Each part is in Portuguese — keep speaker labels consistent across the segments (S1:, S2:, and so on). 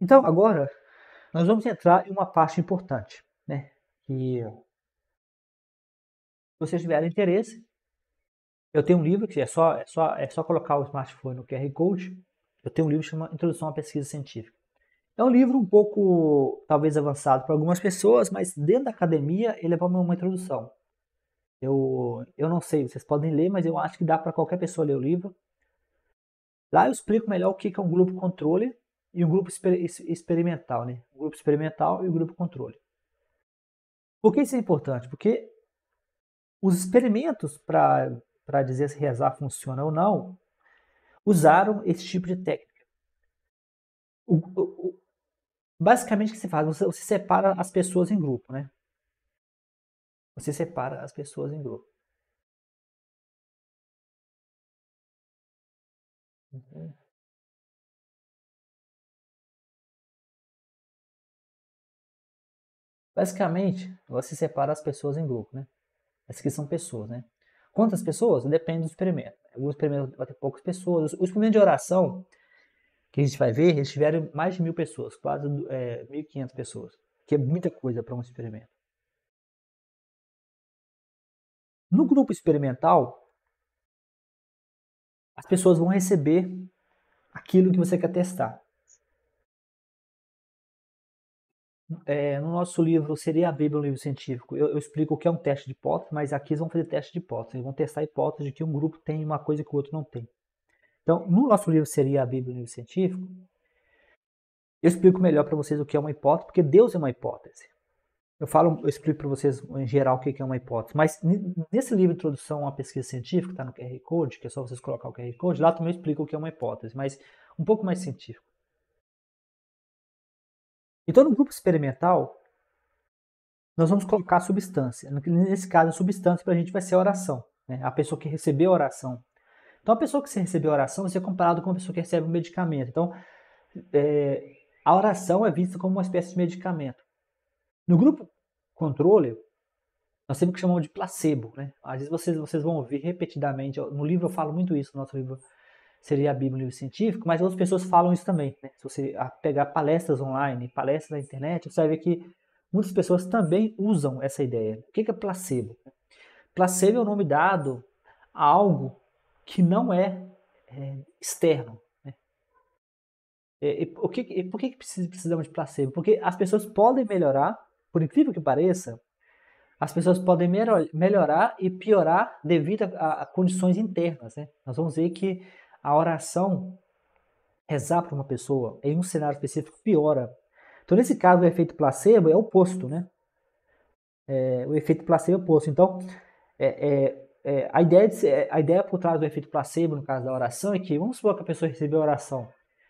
S1: Então, agora, nós vamos entrar em uma parte importante, né? Que se vocês tiverem interesse, eu tenho um livro que é só, é só, é só colocar o smartphone no QR Code. Eu tenho um livro chamado Introdução à Pesquisa Científica. É um livro um pouco, talvez, avançado para algumas pessoas, mas dentro da academia ele é uma introdução. Eu, eu não sei, vocês podem ler, mas eu acho que dá para qualquer pessoa ler o livro. Lá eu explico melhor o que é um grupo controle, e o grupo exper experimental, né? O grupo experimental e o grupo controle. Por que isso é importante? Porque os experimentos para dizer se rezar funciona ou não usaram esse tipo de técnica. O, o, o, basicamente, o que se faz? Você, você separa as pessoas em grupo, né? Você separa as pessoas em grupo. Uhum. Basicamente, você separa as pessoas em grupo, né? As que são pessoas, né? Quantas pessoas? Depende do experimento. Alguns experimentos vão ter poucas pessoas. Os experimentos de oração, que a gente vai ver, eles tiveram mais de mil pessoas, quase é, 1.500 pessoas, que é muita coisa para um experimento. No grupo experimental, as pessoas vão receber aquilo que você quer testar. é, no nosso livro Seria a Bíblia um livro científico? Eu, eu, explico o que é um teste de hipótese, mas aqui eles vão fazer teste de hipótese. Eles vão testar a hipótese de que um grupo tem uma coisa que o outro não tem. Então, no nosso livro Seria a Bíblia um livro científico, eu explico melhor para vocês o que é uma hipótese, porque Deus é uma hipótese. Eu falo, eu explico para vocês em geral o que é uma hipótese, mas nesse livro Introdução à Pesquisa Científica, que está no QR Code, que é só vocês colocar o QR Code, lá também eu explico o que é uma hipótese, mas um pouco mais científico. Então, no grupo experimental, nós vamos colocar substância. Nesse caso, a substância para a gente vai ser a oração, né? a pessoa que recebeu a oração. Então, a pessoa que recebeu a oração vai ser comparada com a pessoa que recebe um medicamento. Então, é, a oração é vista como uma espécie de medicamento. No grupo controle, nós temos que chamamos de placebo. Né? Às vezes vocês, vocês vão ouvir repetidamente, no livro eu falo muito isso, no nosso livro seria a Bíblia um livro científico, mas outras pessoas falam isso também. Né? Se você ah, pegar palestras online, palestras na internet, você vai ver que muitas pessoas também usam essa ideia. O que é placebo? Placebo é o nome dado a algo que não é, é externo. Né? E, é, e, o que, e por que, precisamos de placebo? Porque as pessoas podem melhorar, por incrível que pareça, as pessoas podem melhorar e piorar devido a, a, a condições internas. Né? Nós vamos ver que a oração, rezar para uma pessoa em um cenário específico piora. Então, nesse caso, o efeito placebo é oposto, né? É, o efeito placebo é oposto. Então, é, é, é, a, ideia de, a ideia por trás do efeito placebo, no caso da oração, é que, vamos supor que a pessoa recebeu a oração.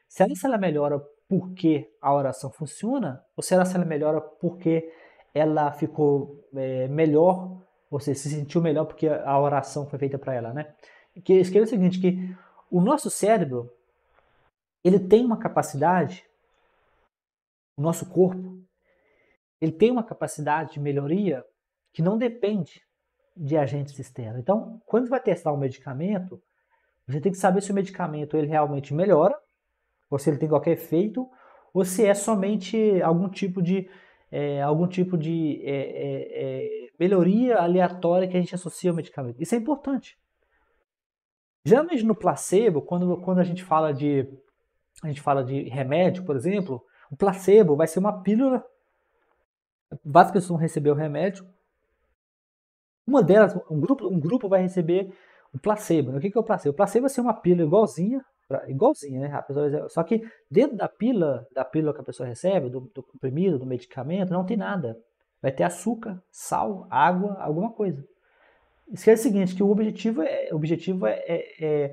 S1: Será se ela melhora porque a oração funciona? Ou será se ela melhora porque ela ficou é, melhor, ou seja, se sentiu melhor porque a oração foi feita para ela, né? Que, que é o seguinte, que o nosso cérebro, ele tem uma capacidade, o nosso corpo, ele tem uma capacidade de melhoria que não depende de agentes externos. Então, quando você vai testar um medicamento, você tem que saber se o medicamento ele realmente melhora, ou se ele tem qualquer efeito, ou se é somente algum tipo de é, algum tipo de é, é, é melhoria aleatória que a gente associa ao medicamento. Isso é importante. Geralmente no placebo, quando, quando a gente fala de a gente fala de remédio, por exemplo, o placebo vai ser uma pílula. Várias pessoas vão receber o remédio. Uma delas, um grupo, um grupo vai receber o placebo. O que, que é o placebo? O placebo vai é ser uma pílula igualzinha, igualzinha, né? Pessoa, só que dentro da pílula, da pílula que a pessoa recebe, do, do comprimido, do medicamento, não tem nada. Vai ter açúcar, sal, água, alguma coisa. Esquece o seguinte, que o objetivo é, o objetivo é, é, é,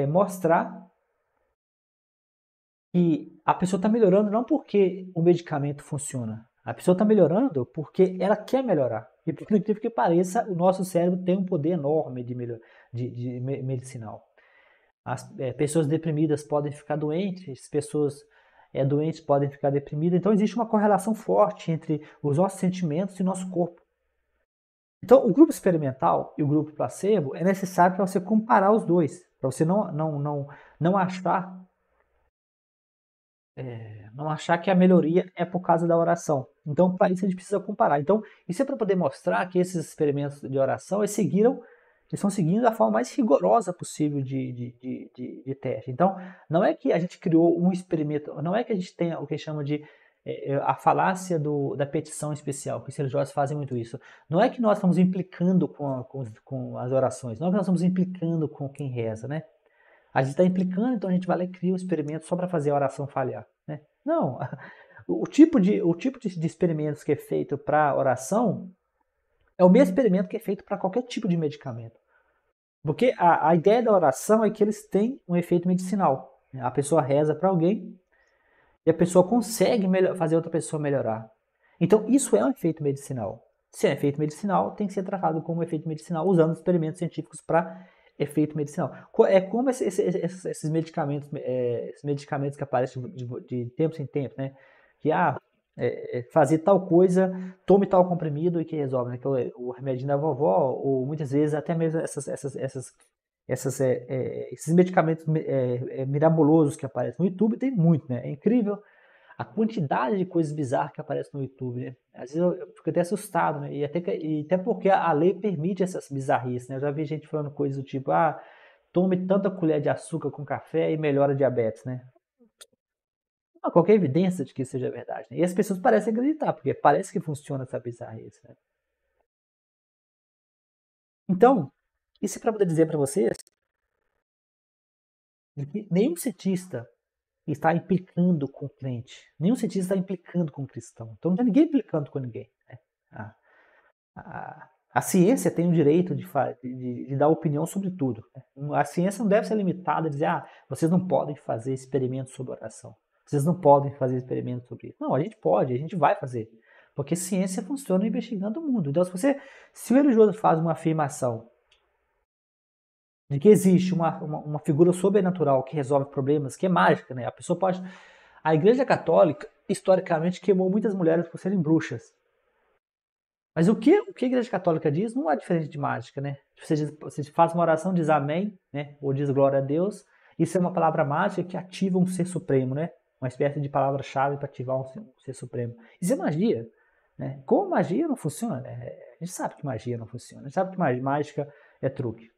S1: é mostrar que a pessoa está melhorando não porque o medicamento funciona. A pessoa está melhorando porque ela quer melhorar. E por incrível que pareça, o nosso cérebro tem um poder enorme de, melhor, de, de medicinal. As é, pessoas deprimidas podem ficar doentes, pessoas é, doentes podem ficar deprimidas. Então existe uma correlação forte entre os nossos sentimentos e nosso corpo. Então, o grupo experimental e o grupo placebo é necessário para você comparar os dois, para você não, não, não, não achar é, não achar que a melhoria é por causa da oração. Então, para isso a gente precisa comparar. Então, isso é para poder mostrar que esses experimentos de oração eles seguiram, eles estão seguindo a forma mais rigorosa possível de, de, de, de, teste. Então, não é que a gente criou um experimento, não é que a gente tenha o que chama de é, é, a falácia do, da petição especial, que os religiosos fazem muito isso. Não é que nós estamos implicando com, a, com, com, as orações, não é que nós estamos implicando com quem reza, né? A gente está implicando, então a gente vai lá e cria um experimento só para fazer a oração falhar, né? Não, o tipo de, o tipo de, de experimentos que é feito para oração é o mesmo experimento que é feito para qualquer tipo de medicamento. Porque a, a ideia da oração é que eles têm um efeito medicinal. A pessoa reza para alguém e a pessoa consegue fazer outra pessoa melhorar. Então, isso é um efeito medicinal. Se é um efeito medicinal, tem que ser tratado como um efeito medicinal, usando experimentos científicos para efeito medicinal. É como esse, esse, esses, medicamentos, é, esses medicamentos que aparecem de, de, de tempo em tempo, né? Que ah, é, é fazer tal coisa, tome tal comprimido e que resolve, né? Que é o, o remédio da vovó, ou muitas vezes até mesmo essas, essas, essas essas, é, é, esses medicamentos eh, mirabolosos que aparecem no YouTube, tem muito, né? É incrível a quantidade de coisas bizarras que aparecem no YouTube, né? Às vezes eu, eu fico até assustado, né? E até, que, e até porque a lei permite essas bizarrices, né? Eu já vi gente falando coisas do tipo, ah, tome tanta colher de açúcar com café e melhora a diabetes, né? Não qualquer evidência de que isso seja verdade. Né? E as pessoas parecem acreditar, porque parece que funciona essa bizarrice, né? Então, isso é para poder dizer para vocês que nenhum cientista está implicando com o crente, nenhum cientista está implicando com o cristão. Então não tem ninguém implicando com ninguém. Né? A, a, a, ciência tem o direito de, de, de dar opinião sobre tudo. Né? A ciência não deve ser limitada a dizer, ah, vocês não podem fazer experimentos sobre oração. Vocês não podem fazer experimentos sobre isso. Não, a gente pode, a gente vai fazer. Porque ciência funciona investigando o mundo. Então, se você, se o religioso faz uma afirmação de que existe uma, uma, uma, figura sobrenatural que resolve problemas, que é mágica, né? A pessoa pode. A Igreja Católica, historicamente, queimou muitas mulheres por serem bruxas. Mas o que, o que a Igreja Católica diz não é diferente de mágica, né? Você, diz, você faz uma oração, diz amém, né? Ou diz glória a Deus. Isso é uma palavra mágica que ativa um ser supremo, né? Uma espécie de palavra-chave para ativar um ser, um ser, supremo. Isso é magia. Né? Como magia não funciona? Né? A gente sabe que magia não funciona. A gente sabe que mágica é truque.